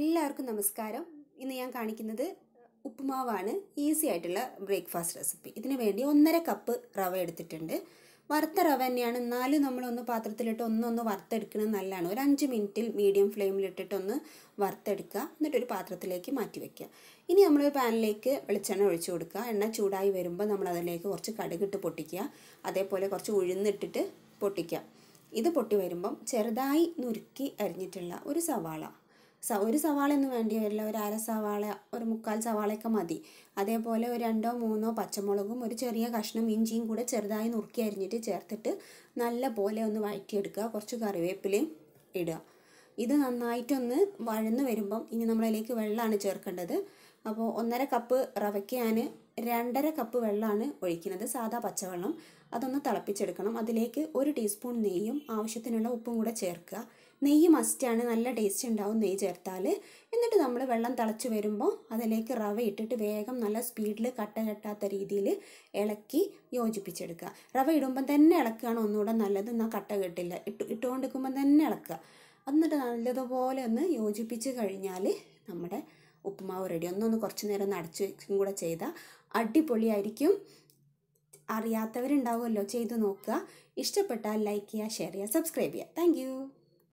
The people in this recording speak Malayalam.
എല്ലാവർക്കും നമസ്കാരം ഇന്ന് ഞാൻ കാണിക്കുന്നത് ഉപ്പുമാവാണ് ഈസി ആയിട്ടുള്ള ബ്രേക്ക്ഫാസ്റ്റ് റെസിപ്പി ഇതിനു വേണ്ടി ഒന്നര കപ്പ് റവ എടുത്തിട്ടുണ്ട് വറുത്ത റവ തന്നെയാണ് എന്നാലും നമ്മളൊന്ന് പാത്രത്തിലിട്ട് ഒന്നൊന്ന് വറുത്തെടുക്കുന്നത് നല്ലതാണ് ഒരു അഞ്ച് മിനിറ്റിൽ മീഡിയം ഫ്ലെയിമിലിട്ടിട്ട് ഒന്ന് വറുത്തെടുക്കുക എന്നിട്ടൊരു പാത്രത്തിലേക്ക് മാറ്റി വയ്ക്കുക ഇനി നമ്മൾ പാനിലേക്ക് വെളിച്ചെണ്ണ ഒഴിച്ചു കൊടുക്കുക എണ്ണ ചൂടായി വരുമ്പോൾ നമ്മൾ അതിലേക്ക് കുറച്ച് കടുകിട്ട് പൊട്ടിക്കുക അതേപോലെ കുറച്ച് ഉഴുന്നിട്ടിട്ട് പൊട്ടിക്കുക ഇത് പൊട്ടി വരുമ്പം ചെറുതായി നുരുക്കി അരിഞ്ഞിട്ടുള്ള ഒരു സവാള ഒരു സവാളയൊന്നും വേണ്ടി വരില്ല ഒരു അര സവാള ഒരു മുക്കാൽ സവാളയൊക്കെ മതി അതേപോലെ ഒരു രണ്ടോ മൂന്നോ പച്ചമുളകും ഒരു ചെറിയ കഷ്ണം ഇഞ്ചിയും കൂടെ ചെറുതായി നുറുക്കി അരിഞ്ഞിട്ട് ചേർത്തിട്ട് നല്ല പോലെ ഒന്ന് വഴറ്റിയെടുക്കുക കുറച്ച് കറിവേപ്പിലയും ഇടുക ഇത് നന്നായിട്ടൊന്ന് വഴന്ന് വരുമ്പം ഇനി നമ്മളതിലേക്ക് വെള്ളമാണ് ചേർക്കേണ്ടത് അപ്പോൾ ഒന്നര കപ്പ് റവയ്ക്ക് ഞാൻ രണ്ടര കപ്പ് വെള്ളമാണ് ഒഴിക്കുന്നത് സാധാ പച്ചവെള്ളം അതൊന്ന് തിളപ്പിച്ചെടുക്കണം അതിലേക്ക് ഒരു ടീസ്പൂൺ നെയ്യും ആവശ്യത്തിനുള്ള ഉപ്പും കൂടെ ചേർക്കുക നെയ്യ് മസ്റ്റാണ് നല്ല ടേസ്റ്റ് ഉണ്ടാവും നെയ്യ് ചേർത്താൽ എന്നിട്ട് നമ്മൾ വെള്ളം തിളച്ച് വരുമ്പോൾ അതിലേക്ക് റവ ഇട്ടിട്ട് വേഗം നല്ല സ്പീഡിൽ കട്ട കെട്ടാത്ത രീതിയിൽ ഇളക്കി യോജിപ്പിച്ചെടുക്കുക റവ ഇടുമ്പം തന്നെ ഇളക്കുകയാണ് ഒന്നുകൂടെ നല്ലത് എന്നാൽ കട്ട കെട്ടില്ല ഇട്ട് ഇട്ടുകൊണ്ടിരിക്കുമ്പോൾ തന്നെ ഇളക്കുക എന്നിട്ട് നല്ലതുപോലെ ഒന്ന് യോജിപ്പിച്ച് കഴിഞ്ഞാൽ നമ്മുടെ ഉപ്പുമാവ് റെഡി ഒന്നൊന്ന് കുറച്ച് നേരം ഒന്ന് അടച്ച് വെക്കും കൂടെ ചെയ്താൽ അടിപൊളിയായിരിക്കും അറിയാത്തവരുണ്ടാവുമല്ലോ ചെയ്ത് നോക്കുക ഇഷ്ടപ്പെട്ടാൽ ലൈക്ക് ചെയ്യുക ഷെയർ ചെയ്യുക സബ്സ്ക്രൈബ് ചെയ്യുക താങ്ക്